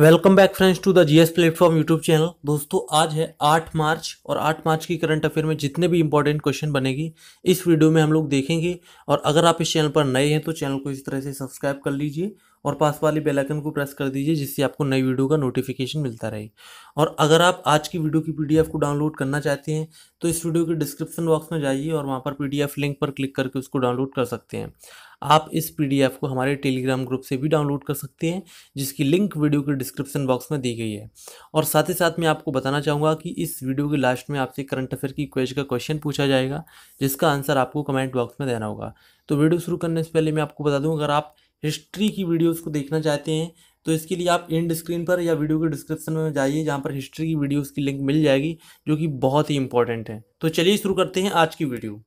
welcome back friends to the GS platform YouTube channel दोस्तों आज है 8 मार्च और 8 मार्च की करंट अफेयर में जितने भी इंपॉर्टेंट क्वेश्चन बनेगी इस वीडियो में हम लोग देखेंगे और अगर आप इस चैनल पर नए हैं तो चैनल को इस तरह से सब्सक्राइब कर लीजिए और पास वाली बेल आइकन को प्रेस कर दीजिए जिससे आपको नई वीडियो का नोटिफिकेशन मिलता रहे और अगर आप आज की वीडियो की पीडीएफ को डाउनलोड करना चाहते हैं तो इस वीडियो के डिस्क्रिप्शन बॉक्स में जाइए और वहाँ पर पीडीएफ लिंक पर क्लिक करके उसको डाउनलोड कर सकते हैं आप इस पीडीएफ को हमारे टेलीग्राम ग्रुप से भी डाउनलोड कर सकते हैं जिसकी लिंक वीडियो के डिस्क्रिप्शन बॉक्स में दी गई है और साथ ही साथ मैं आपको बताना चाहूँगा कि इस वीडियो के लास्ट में आपसे करंट अफेयर की क्वेश्चन का क्वेश्चन पूछा जाएगा जिसका आंसर आपको कमेंट बॉक्स में देना होगा तो वीडियो शुरू करने से पहले मैं आपको बता दूँ अगर आप हिस्ट्री की वीडियोस को देखना चाहते हैं तो इसके लिए आप एंड स्क्रीन पर या वीडियो के डिस्क्रिप्शन में जाइए जहाँ पर हिस्ट्री की वीडियोस की लिंक मिल जाएगी जो कि बहुत ही इंपॉर्टेंट है तो चलिए शुरू करते हैं आज की वीडियो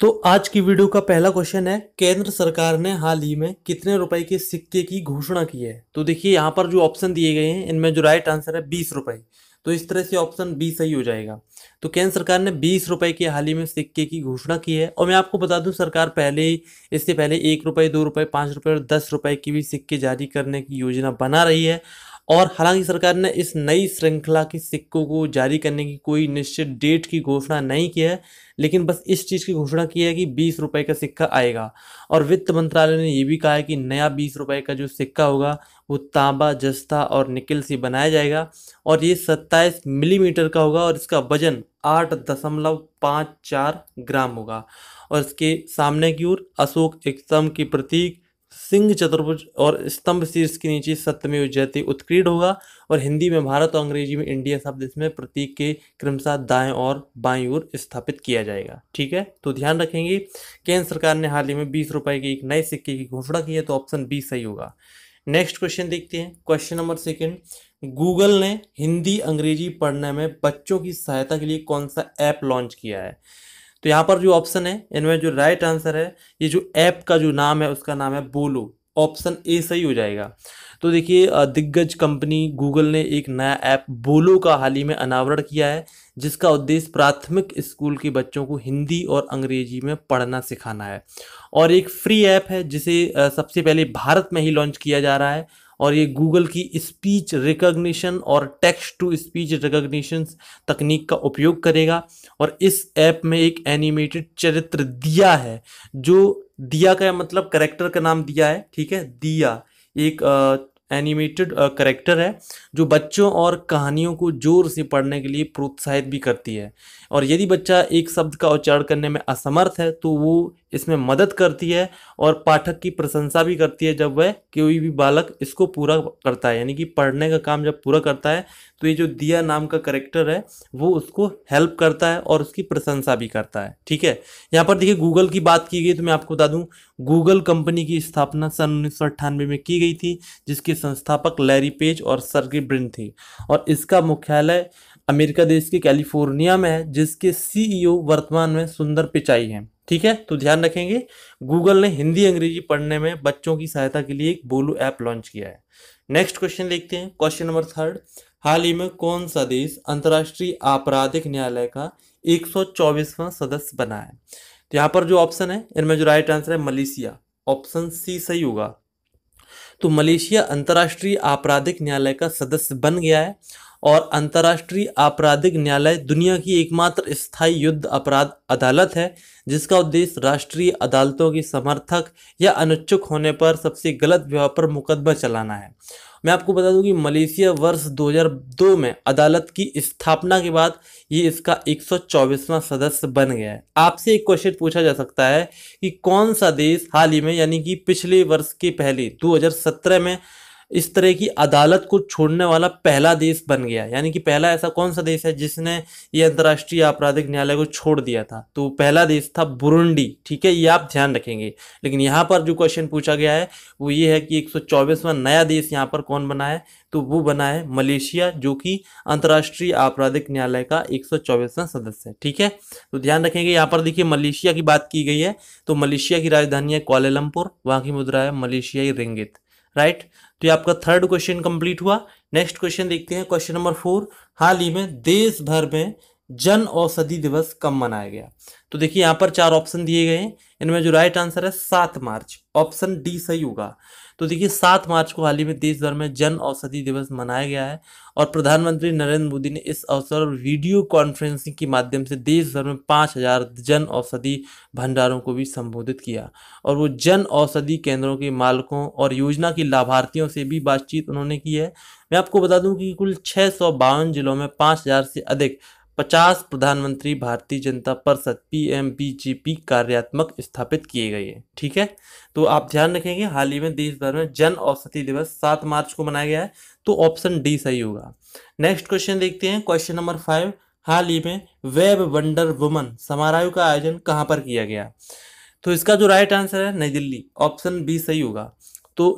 तो आज की वीडियो का पहला क्वेश्चन है केंद्र सरकार ने हाल ही में कितने रुपए के सिक्के की घोषणा की है तो देखिए यहाँ पर जो ऑप्शन दिए गए हैं इनमें जो राइट आंसर है बीस रुपए तो इस तरह से ऑप्शन बी सही हो जाएगा तो केंद्र सरकार ने बीस रुपए के हाल ही में सिक्के की घोषणा की है और मैं आपको बता दूं सरकार पहले ही इससे पहले एक रुपए दो रुपए पाँच रुपए और दस रुपए की भी सिक्के जारी करने की योजना बना रही है और हालांकि सरकार ने इस नई श्रृंखला के सिक्कों को जारी करने की कोई निश्चित डेट की घोषणा नहीं की है लेकिन बस इस चीज़ की घोषणा की है कि बीस रुपए का सिक्का आएगा और वित्त मंत्रालय ने यह भी कहा है कि नया बीस रुपए का जो सिक्का होगा वो तांबा जस्ता और निकिल से बनाया जाएगा और ये 27 मिलीमीटर का होगा और इसका वजन आठ दशमलव पाँच चार ग्राम होगा और इसके सामने की ओर अशोक स्तंभ की प्रतीक सिंह चतुर्भुज और स्तंभ शीर्ष के नीचे सत्यमेव जयते उत्कीर्ण होगा और हिंदी में भारत और अंग्रेजी में इंडिया शब्द इसमें प्रतीक के क्रमशः दाएं और बाईं ओर स्थापित किया जाएगा ठीक है तो ध्यान रखेंगे केंद्र सरकार ने हाल ही में बीस रुपए के एक नए सिक्के की घोषणा की है तो ऑप्शन बी सही होगा नेक्स्ट क्वेश्चन देखते हैं क्वेश्चन नंबर सेकंड गूगल ने हिंदी अंग्रेजी पढ़ने में बच्चों की सहायता के लिए कौन सा ऐप लॉन्च किया है तो यहाँ पर जो ऑप्शन है इनमें जो राइट आंसर है ये जो ऐप का जो नाम है उसका नाम है बोलो ऑप्शन ए सही हो जाएगा तो देखिए दिग्गज कंपनी गूगल ने एक नया ऐप बोलो का हाल ही में अनावरण किया है जिसका उद्देश्य प्राथमिक स्कूल के बच्चों को हिंदी और अंग्रेजी में पढ़ना सिखाना है और एक फ्री ऐप है जिसे सबसे पहले भारत में ही लॉन्च किया जा रहा है और ये गूगल की स्पीच रिकग्निशन और टेक्स्ट टू स्पीच रिकॉग्निशन तकनीक का उपयोग करेगा और इस ऐप में एक एनिमेटेड चरित्र दिया है जो दिया का मतलब करेक्टर का नाम दिया है ठीक है दिया एक एनिमेटेड करेक्टर है जो बच्चों और कहानियों को ज़ोर से पढ़ने के लिए प्रोत्साहित भी करती है और यदि बच्चा एक शब्द का उच्चारण करने में असमर्थ है तो वो इसमें मदद करती है और पाठक की प्रशंसा भी करती है जब वह कोई भी बालक इसको पूरा करता है यानी कि पढ़ने का काम जब पूरा करता है तो ये जो दिया नाम का करेक्टर है वो उसको हेल्प करता है और उसकी प्रशंसा भी करता है ठीक है यहाँ पर देखिए गूगल की बात की गई तो मैं आपको बता दूँ गूगल कंपनी की स्थापना सन उन्नीस में की गई थी जिसके संस्थापक लैरी पेज और सर्गी ब्रिन थे और इसका मुख्यालय अमेरिका देश के कैलिफोर्निया में है जिसके सीईओ e वर्तमान में सुंदर पिचाई हैं ठीक है तो ध्यान रखेंगे गूगल ने हिंदी अंग्रेजी पढ़ने में बच्चों की सहायता के लिए एक बोलू ऐप लॉन्च किया है नेक्स्ट क्वेश्चन देखते हैं क्वेश्चन नंबर थर्ड हाल ही में कौन सा देश अंतर्राष्ट्रीय आपराधिक न्यायालय का एक सौ सदस्य बना है तो यहाँ पर जो ऑप्शन है इनमें जो राइट आंसर है मलेशिया ऑप्शन सी सही होगा तो मलेशिया अंतर्राष्ट्रीय आपराधिक न्यायालय का सदस्य बन गया है और अंतर्राष्ट्रीय आपराधिक न्यायालय दुनिया की एकमात्र स्थायी युद्ध अपराध अदालत है जिसका उद्देश्य राष्ट्रीय अदालतों की समर्थक या अनुच्छुक होने पर सबसे गलत व्यवहार पर मुकदमा चलाना है मैं आपको बता दूं कि मलेशिया वर्ष 2002 में अदालत की स्थापना के बाद ये इसका 124वां सदस्य बन गया है आपसे एक क्वेश्चन पूछा जा सकता है कि कौन सा देश हाल ही में यानी कि पिछले वर्ष के पहले 2017 में इस तरह की अदालत को छोड़ने वाला पहला देश बन गया यानी कि पहला ऐसा कौन सा देश है जिसने ये अंतर्राष्ट्रीय आपराधिक न्यायालय को छोड़ दिया था तो पहला देश था बुरुंडी ठीक है ये आप ध्यान रखेंगे लेकिन यहाँ पर जो क्वेश्चन पूछा गया है वो ये है कि एक नया देश यहाँ पर कौन बना है तो वो बना है मलेशिया जो कि अंतर्राष्ट्रीय आपराधिक न्यायालय का एक सदस्य है ठीक है तो ध्यान रखेंगे यहाँ पर देखिए मलेशिया की बात की गई है तो मलेशिया की राजधानी है क्वालमपुर वहाँ की मुद्रा है मलेशियाई रिंगित राइट तो ये आपका थर्ड क्वेश्चन कंप्लीट हुआ नेक्स्ट क्वेश्चन देखते हैं क्वेश्चन नंबर फोर हाल ही में देश भर में जन औषधि दिवस कब मनाया गया तो देखिए यहाँ पर चार ऑप्शन दिए गए हैं इनमें जो राइट आंसर है सात मार्च ऑप्शन डी सही होगा तो देखिए सात मार्च को हाल ही में देश भर में जन औषधि दिवस मनाया गया है और प्रधानमंत्री नरेंद्र मोदी ने इस अवसर पर वीडियो कॉन्फ्रेंसिंग के माध्यम से देश भर में पाँच हजार जन औषधि भंडारों को भी संबोधित किया और वो जन औषधि केंद्रों के मालिकों और योजना के लाभार्थियों से भी बातचीत उन्होंने की है मैं आपको बता दूं कि कुल छः जिलों में पाँच से अधिक पचास प्रधानमंत्री भारतीय जनता परिषद P M B J P कार्यात्मक स्थापित किए गए हैं ठीक है तो आप ध्यान रखेंगे हाल ही में देश भर में जन औषधि दिवस सात मार्च को मनाया गया है तो ऑप्शन डी सही होगा नेक्स्ट क्वेश्चन देखते हैं क्वेश्चन नंबर फाइव हाल ही में वेब वंडर वुमन समारोह का आयोजन कहाँ पर किया गया तो इसका जो राइट आंसर है नई दिल्ली ऑप्शन बी सही होगा तो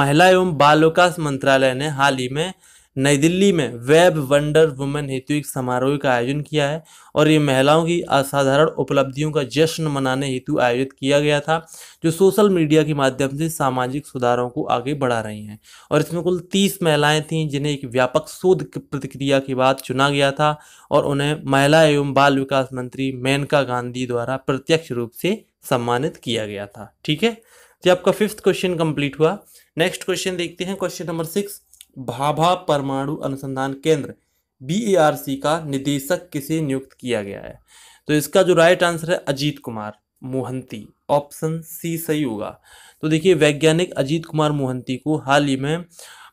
महिला एवं बाल विकास मंत्रालय ने हाल ही में नई दिल्ली में वेब वंडर वुमेन हेतु एक समारोह का आयोजन किया है और ये महिलाओं की असाधारण उपलब्धियों का जश्न मनाने हेतु आयोजित किया गया था जो सोशल मीडिया के माध्यम से सामाजिक सुधारों को आगे बढ़ा रही हैं और इसमें कुल तीस महिलाएं थीं जिन्हें एक व्यापक शोध प्रतिक्रिया के बाद चुना गया था और उन्हें महिला एवं बाल विकास मंत्री मेनका गांधी द्वारा प्रत्यक्ष रूप से सम्मानित किया गया था ठीक है तो आपका फिफ्थ क्वेश्चन कंप्लीट हुआ नेक्स्ट क्वेश्चन देखते हैं क्वेश्चन नंबर सिक्स भाभा परमाणु अनुसंधान केंद्र बी का निदेशक किसे नियुक्त किया गया है तो इसका जो राइट आंसर है अजीत कुमार मोहंती ऑप्शन सी सही होगा तो देखिए वैज्ञानिक अजीत कुमार मोहंती को हाल ही में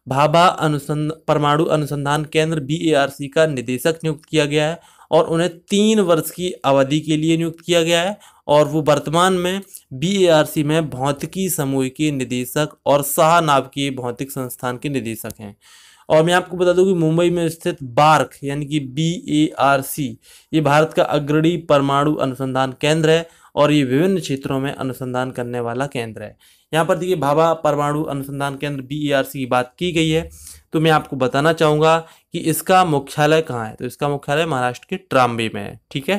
भाभा अनुसंध परमाणु अनुसंधान केंद्र बी का निदेशक नियुक्त किया गया है और उन्हें तीन वर्ष की अवधि के लिए नियुक्त किया गया है और वो वर्तमान में बीएआरसी में भौतिकी समूह के निदेशक और नाव के भौतिक संस्थान के निदेशक हैं और मैं आपको बता दूं कि मुंबई में स्थित बार्क यानी कि बी ए आर सी ये भारत का अग्रणी परमाणु अनुसंधान केंद्र है और ये विभिन्न क्षेत्रों में अनुसंधान करने वाला केंद्र है यहाँ पर देखिए भाभा परमाणु अनुसंधान केंद्र बी ए आर सी की बात की गई है तो मैं आपको बताना चाहूँगा कि इसका मुख्यालय कहाँ है तो इसका मुख्यालय महाराष्ट्र के ट्राम्बे में है ठीक है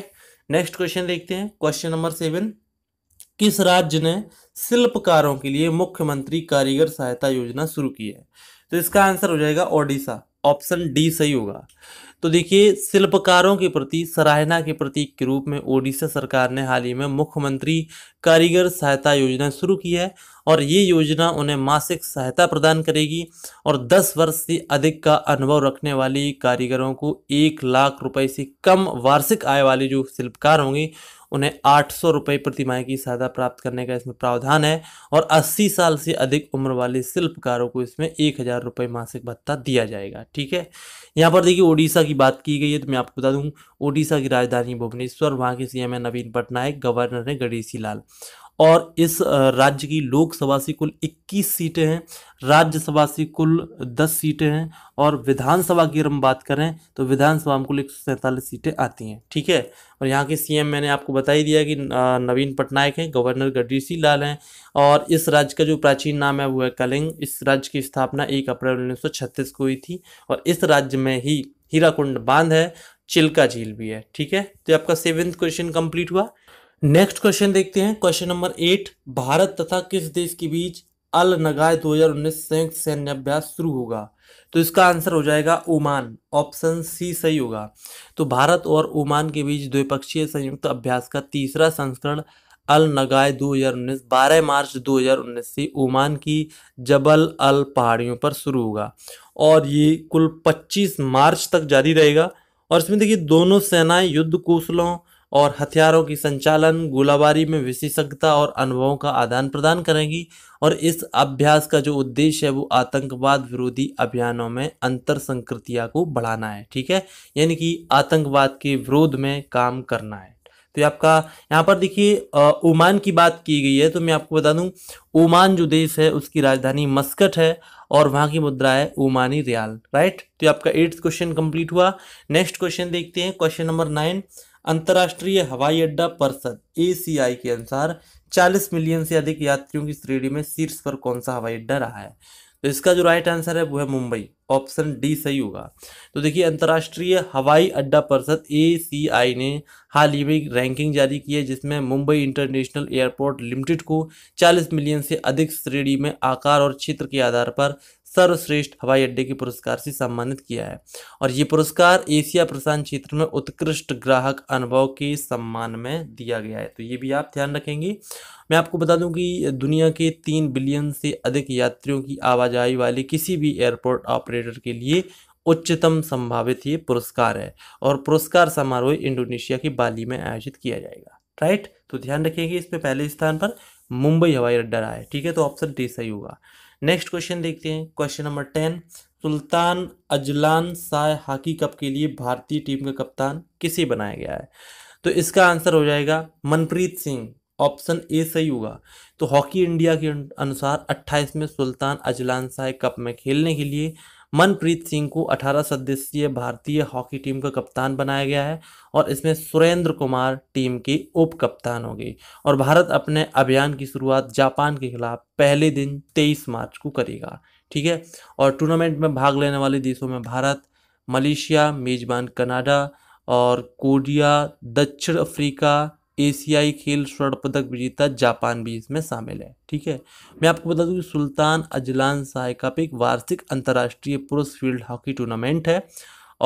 नेक्स्ट क्वेश्चन देखते हैं क्वेश्चन नंबर सेवन किस राज्य ने शिल्पकारों के लिए मुख्यमंत्री कारीगर सहायता योजना शुरू की है तो इसका आंसर हो जाएगा ओडिशा ऑप्शन डी सही होगा तो देखिए शिल्पकारों के प्रति सराहना के प्रतीक के रूप में ओडिशा सरकार ने हाल ही में मुख्यमंत्री कारीगर सहायता योजना शुरू की है और ये योजना उन्हें मासिक सहायता प्रदान करेगी और 10 वर्ष से अधिक का अनुभव रखने वाले कारीगरों को एक लाख रुपए से कम वार्षिक आय वाले जो शिल्पकार होंगे उन्हें आठ सौ रुपये प्रतिमाह की सहायता प्राप्त करने का इसमें प्रावधान है और अस्सी साल से अधिक उम्र वाले शिल्पकारों को इसमें एक हज़ार रुपये मासिक भत्ता दिया जाएगा ठीक है यहाँ पर देखिए ओडिशा की बात की गई है तो मैं आपको बता दूँ ओडिशा की राजधानी भुवनेश्वर वहाँ के सीएम है नवीन पटनायक गवर्नर है गणेशी लाल और इस राज्य की लोकसभा से कुल 21 सीटें हैं राज्यसभा से कुल 10 सीटें हैं और विधानसभा की अगर हम बात करें तो विधानसभा में कुल एक सीटें आती हैं ठीक है और यहाँ के सीएम मैंने आपको बता ही दिया कि नवीन पटनायक हैं गवर्नर गडरी लाल हैं और इस राज्य का जो प्राचीन नाम है वो है कलिंग इस राज्य की स्थापना एक अप्रैल उन्नीस को हुई थी और इस राज्य में ही हीराकुंड बांध है चिल्का झील भी है ठीक है तो आपका सेवेंथ क्वेश्चन कंप्लीट हुआ नेक्स्ट क्वेश्चन देखते हैं क्वेश्चन नंबर एट भारत तथा किस देश के बीच अल नगाय 2019 संयुक्त सैन्य अभ्यास शुरू होगा तो इसका आंसर हो जाएगा ओमान ऑप्शन सी सही होगा तो भारत और ओमान के बीच द्विपक्षीय संयुक्त अभ्यास का तीसरा संस्करण अल नगाय 2019 बारह मार्च 2019 से ओमान की जबल अल पहाड़ियों पर शुरू होगा और ये कुल 25 मार्च तक जारी रहेगा और इसमें देखिए दोनों सेनाएं युद्ध कौशलों और हथियारों की संचालन गोलाबारी में विशेषज्ञता और अनुभवों का आदान प्रदान करेंगी और इस अभ्यास का जो उद्देश्य है वो आतंकवाद विरोधी अभियानों में अंतर संकृतिया को बढ़ाना है ठीक है यानी कि आतंकवाद के विरोध में काम करना है तो आपका यहाँ पर देखिए ओमान की बात की गई है तो मैं आपको बता दूँ ओमान जो देश है उसकी राजधानी मस्कट है और वहाँ की मुद्रा है ओमानी रियाल राइट तो आपका एट्थ क्वेश्चन कंप्लीट हुआ नेक्स्ट क्वेश्चन देखते हैं क्वेश्चन नंबर नाइन अंतर्राष्ट्रीय हवाई अड्डा परिषद ए के अनुसार 40 मिलियन से अधिक यात्रियों की श्रेणी में शीर्ष पर कौन सा हवाई अड्डा रहा है तो इसका जो राइट आंसर है वो है मुंबई ऑप्शन डी सही होगा तो देखिए अंतर्राष्ट्रीय हवाई अड्डा परिषद ए ने हाल ही में रैंकिंग जारी की है जिसमें मुंबई इंटरनेशनल एयरपोर्ट लिमिटेड को 40 मिलियन से अधिक श्रेणी में आकार और क्षेत्र के आधार पर सर्वश्रेष्ठ हवाई अड्डे के पुरस्कार से सम्मानित किया है और ये पुरस्कार एशिया प्रशांत क्षेत्र में उत्कृष्ट ग्राहक अनुभव के सम्मान में दिया गया है तो ये भी आप ध्यान रखेंगे मैं आपको बता दूं कि दुनिया के तीन बिलियन से अधिक यात्रियों की आवाजाही वाले किसी भी एयरपोर्ट ऑपरेटर के लिए उच्चतम संभावित ये पुरस्कार है और पुरस्कार समारोह इंडोनेशिया के बाली में आयोजित किया जाएगा राइट तो ध्यान रखेंगे इसमें पहले स्थान पर मुंबई हवाई अड्डा रहा है ठीक है तो ऑप्शन डी सही होगा नेक्स्ट क्वेश्चन देखते हैं question number ten Sultan Azlan Shah hockey cup के लिए भारतीय टीम का कप्तान किसे बनाया गया है तो इसका आंसर हो जाएगा मनप्रीत सिंह ऑप्शन ए सही होगा तो हॉकी इंडिया के अनुसार 28 में सुल्तान अजलान शाह कप में खेलने के लिए मनप्रीत सिंह को 18 सदस्यीय भारतीय हॉकी टीम का कप्तान बनाया गया है और इसमें सुरेंद्र कुमार टीम की उप कप्तान होगी और भारत अपने अभियान की शुरुआत जापान के खिलाफ पहले दिन 23 मार्च को करेगा ठीक है और टूर्नामेंट में भाग लेने वाले देशों में भारत मलेशिया मेजबान कनाडा और कोरिया दक्षिण अफ्रीका एशियाई खेल स्वर्ण पदक विजेता जापान भी इसमें शामिल है ठीक है मैं आपको बता दूं कि सुल्तान अजलान साय का एक वार्षिक अंतर्राष्ट्रीय पुरुष फील्ड हॉकी टूर्नामेंट है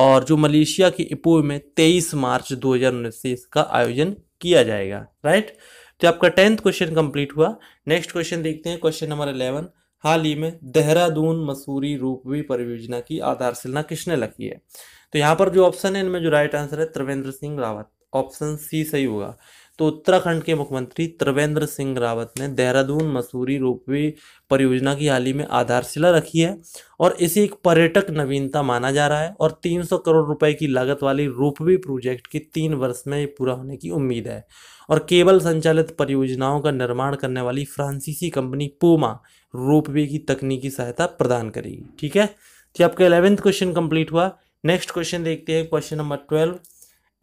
और जो मलेशिया के इपो में 23 मार्च 2019 से इसका आयोजन किया जाएगा राइट तो आपका टेंथ क्वेश्चन कंप्लीट हुआ नेक्स्ट क्वेश्चन देखते हैं क्वेश्चन नंबर इलेवन हाल ही में देहरादून मसूरी रूपवी परियोजना की आधारशिला किसने लगी है तो यहाँ पर जो ऑप्शन है इनमें जो राइट आंसर है त्रिवेंद्र सिंह रावत ऑप्शन सी सही होगा तो उत्तराखंड के मुख्यमंत्री त्रिवेंद्र सिंह रावत ने देहरादून मसूरी रोपवे परियोजना की हाल ही में आधारशिला रखी है और इसे एक पर्यटक नवीनता माना जा रहा है और 300 करोड़ रुपए की लागत वाली रोपवे प्रोजेक्ट के तीन वर्ष में पूरा होने की उम्मीद है और केबल संचालित परियोजनाओं का निर्माण करने वाली फ्रांसीसी कंपनी पोमा रोपवे की तकनीकी सहायता प्रदान करेगी ठीक है तो आपका इलेवेंथ क्वेश्चन कंप्लीट हुआ नेक्स्ट क्वेश्चन देखते हैं question number twelve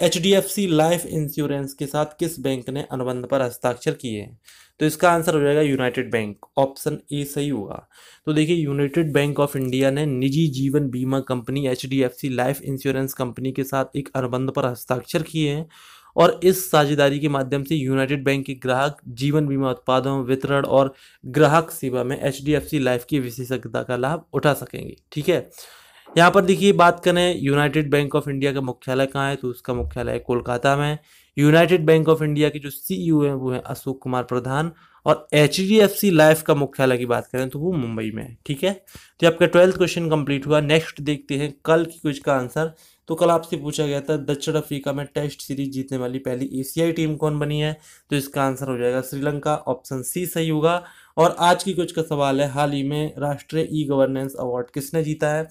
H D F C life insurance के साथ किस बैंक ने अनुबंध पर हस्ताक्षर किए हैं तो इसका आंसर हो जाएगा यूनाइटेड बैंक ऑप्शन ए सही होगा तो देखिए यूनाइटेड बैंक ऑफ इंडिया ने निजी जीवन बीमा company H D F C life insurance company के साथ एक अनुबंध पर हस्ताक्षर किए हैं और इस साझेदारी के माध्यम से यूनाइटेड बैंक के ग्राहक जीवन बीमा उत्पादों वितरण और ग्राहक सेवा में H D F C life की विशेषज्ञता का लाभ उठा सकेंगे ठीक है यहाँ पर देखिए बात करें यूनाइटेड बैंक ऑफ इंडिया का मुख्यालय कहाँ है तो उसका मुख्यालय कोलकाता में यूनाइटेड बैंक ऑफ इंडिया के जो सीईओ e है वो है अशोक कुमार प्रधान और H D F C life का मुख्यालय की बात करें तो वो मुंबई में है ठीक है तो आपका ट्वेल्थ क्वेश्चन कंप्लीट हुआ नेक्स्ट देखते हैं कल की क्विज का आंसर तो कल आपसे पूछा गया था दक्षिण अफ्रीका में टेस्ट सीरीज जीतने वाली पहली एशियाई टीम कौन बनी है तो इसका आंसर हो जाएगा श्रीलंका ऑप्शन सी सही होगा और आज की कुछ का सवाल है हाल ही में राष्ट्रीय ई गवर्नेंस अवार्ड किसने जीता है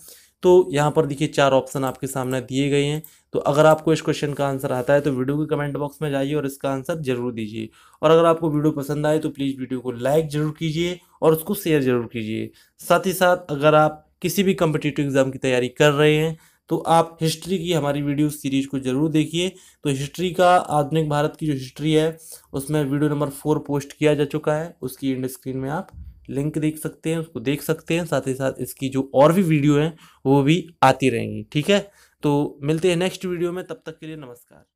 तो यहाँ पर देखिए चार ऑप्शन आपके सामने दिए गए हैं तो अगर आपको इस क्वेश्चन का आंसर आता है तो वीडियो के कमेंट बॉक्स में जाइए और इसका आंसर जरूर दीजिए और अगर आपको वीडियो पसंद आए तो प्लीज़ वीडियो को लाइक ज़रूर कीजिए और उसको शेयर ज़रूर कीजिए साथ ही साथ अगर आप किसी भी कम्पिटिटिव एग्ज़ाम की तैयारी कर रहे हैं तो आप हिस्ट्री की हमारी वीडियो सीरीज को जरूर देखिए तो हिस्ट्री का आधुनिक भारत की जो हिस्ट्री है उसमें वीडियो नंबर फोर पोस्ट किया जा चुका है उसकी इंड स्क्रीन में आप लिंक देख सकते हैं उसको देख सकते हैं साथ ही साथ इसकी जो और भी वीडियो हैं वो भी आती रहेंगी ठीक है तो मिलते हैं नेक्स्ट वीडियो में तब तक के लिए नमस्कार